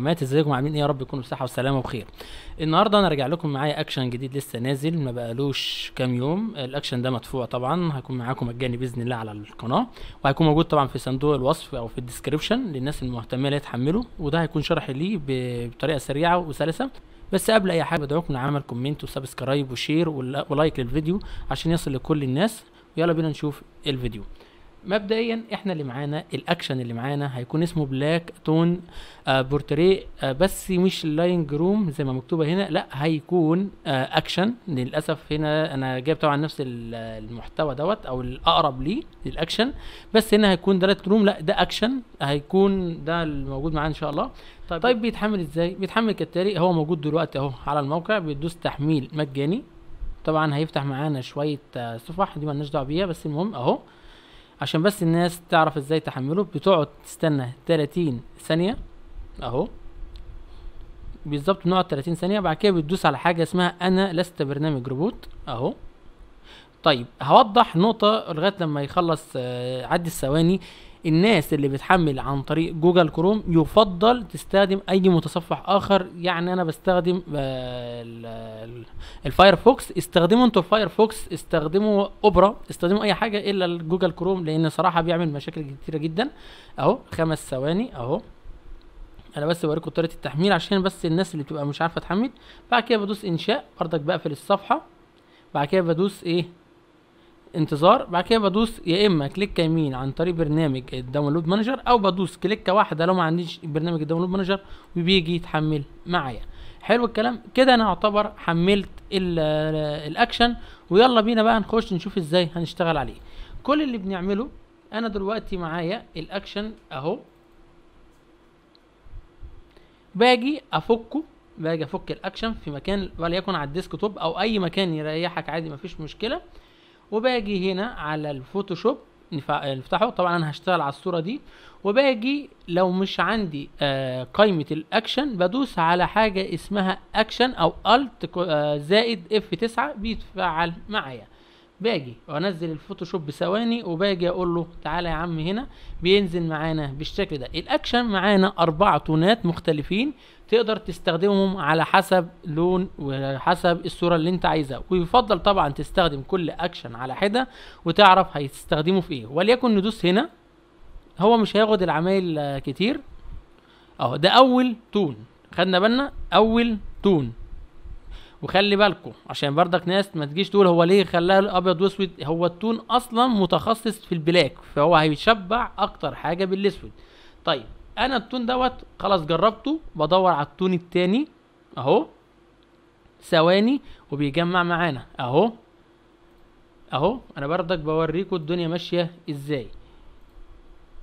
مات ازيكم عاملين ايه يا رب يكونوا بصحه وسلامه وبخير النهارده انا راجع لكم معايا اكشن جديد لسه نازل ما بقالوش كام يوم الاكشن ده مدفوع طبعا هيكون معاكم مجاني باذن الله على القناه وهيكون موجود طبعا في صندوق الوصف او في الديسكربشن للناس المهتمه اللي تحمله وده هيكون شرح ليه بطريقه سريعه وسلسه بس قبل اي حاجه بدعوكم لعمل كومنت وسبسكرايب وشير ولايك للفيديو عشان يصل لكل الناس ويلا بينا نشوف الفيديو مبدئيا احنا اللي معانا الاكشن اللي معانا هيكون اسمه بلاك تون بورتريه بس مش لاينج روم زي ما مكتوبه هنا لا هيكون آه، اكشن للاسف هنا انا جايب طبعا نفس المحتوى دوت او الاقرب ليه للاكشن بس هنا هيكون دارت روم لا ده اكشن هيكون ده الموجود معانا ان شاء الله طيب, طيب بيتحمل ازاي بيتحمل كالتالي هو موجود دلوقتي اهو على الموقع بيدوس تحميل مجاني طبعا هيفتح معانا شويه آه، صفح دي مالناش دعوه بيها بس المهم اهو عشان بس الناس تعرف ازاي تحمله بتقعد تستنى 30 ثانية اهو بالظبط بنقعد 30 ثانية بعد كده بتدوس على حاجة اسمها انا لست برنامج روبوت اهو طيب هوضح نقطة لغاية لما يخلص آه، عد الثواني الناس اللي بتحمل عن طريق جوجل كروم يفضل تستخدم اي متصفح اخر يعني انا بستخدم آه، الفايرفوكس استخدموا انتوا الفايرفوكس استخدموا اوبرا استخدموا اي حاجه الا الجوجل كروم لان صراحه بيعمل مشاكل كتيره جدا اهو خمس ثواني اهو انا بس بوريكم طريقه التحميل عشان بس الناس اللي بتبقى مش عارفه تحمل بعد كده بدوس انشاء بردك بقفل الصفحه بعد كده بدوس ايه انتظار بعد كده بدوس يا اما كليك يمين عن طريق برنامج الداونلود مانجر او بدوس كليكه واحده لو ما عنديش برنامج الداونلود مانجر وبيجي يتحمل معايا حلو الكلام كده انا اعتبر حملت الاكشن ويلا بينا بقى نخش نشوف ازاي هنشتغل عليه كل اللي بنعمله انا دلوقتي معايا الاكشن اهو باجي افكه باجي افك الاكشن في مكان وليكن على الديسك توب او اي مكان يريحك عادي مفيش مشكله وباجي هنا على الفوتوشوب نفتحه طبعا انا هشتغل على الصوره دي وباجي لو مش عندي آه قائمه الاكشن بدوس على حاجه اسمها اكشن او الت آه، زائد اف 9 بيتفعل معايا باجي وانزل الفوتوشوب بثواني وباجي اقول له تعالى يا عم هنا بينزل معانا بالشكل ده الاكشن معانا اربع تونات مختلفين تقدر تستخدمهم على حسب لون وحسب الصوره اللي انت عايزها ويفضل طبعا تستخدم كل اكشن على حده وتعرف هيستخدمه في ايه وليكن ندوس هنا هو مش هياخد العمايل آه، كتير اهو ده اول تون خدنا بالنا اول تون وخلي بالكم عشان بردك ناس ما تجيش تقول هو ليه خلاها ابيض واسود هو التون اصلا متخصص في البلاك فهو هيشبع اكتر حاجه بالاسود طيب انا التون دوت خلاص جربته بدور على التون التاني اهو ثواني وبيجمع معانا اهو اهو انا بردك بوريكم الدنيا ماشيه ازاي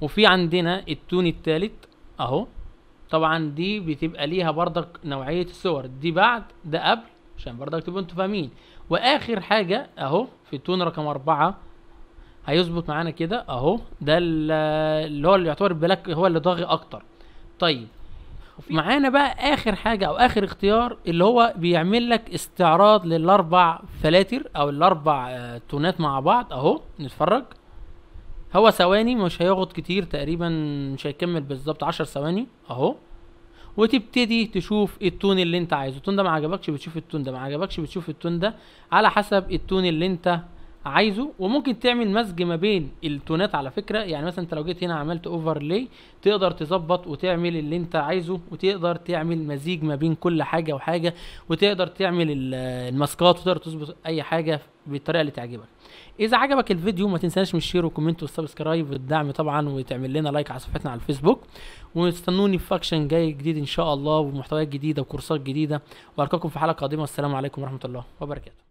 وفي عندنا التون التالت اهو طبعا دي بتبقى ليها بردك نوعيه الصور دي بعد ده قبل عشان برضك تبقوا انتوا فاهمين واخر حاجه اهو في التون رقم أربعة هيظبط معانا كده اهو ده اللي هو اللي يعتبر البلاك هو اللي ضاغي اكتر طيب معانا بقى اخر حاجه او اخر اختيار اللي هو بيعمل لك استعراض للاربع فلاتر او الاربع آه، تونات مع بعض اهو نتفرج هو ثواني مش هياخد كتير تقريبا مش هيكمل بالظبط عشر ثواني اهو وتبتدي تشوف التون اللي انت عايزه التون ده ما عجبكش بتشوف التون ده ما عجبكش بتشوف التون ده على حسب التون اللي انت عايزه وممكن تعمل مزج ما بين التونات على فكره يعني مثلا انت لو جيت هنا عملت اوفرلاي تقدر تظبط وتعمل اللي انت عايزه وتقدر تعمل مزيج ما بين كل حاجه وحاجه وتقدر تعمل الماسكات وتقدر تظبط اي حاجه بالطريقه اللي تعجبك اذا عجبك الفيديو ما تنساش من الشير والكومنت والسبسكرايب والدعم طبعا وتعمل لنا لايك على صفحتنا على الفيسبوك واستنوني في اكشن جاي جديد ان شاء الله ومحتويات جديده وكورسات جديده والقاكم في حلقه قادمه والسلام عليكم ورحمه الله وبركاته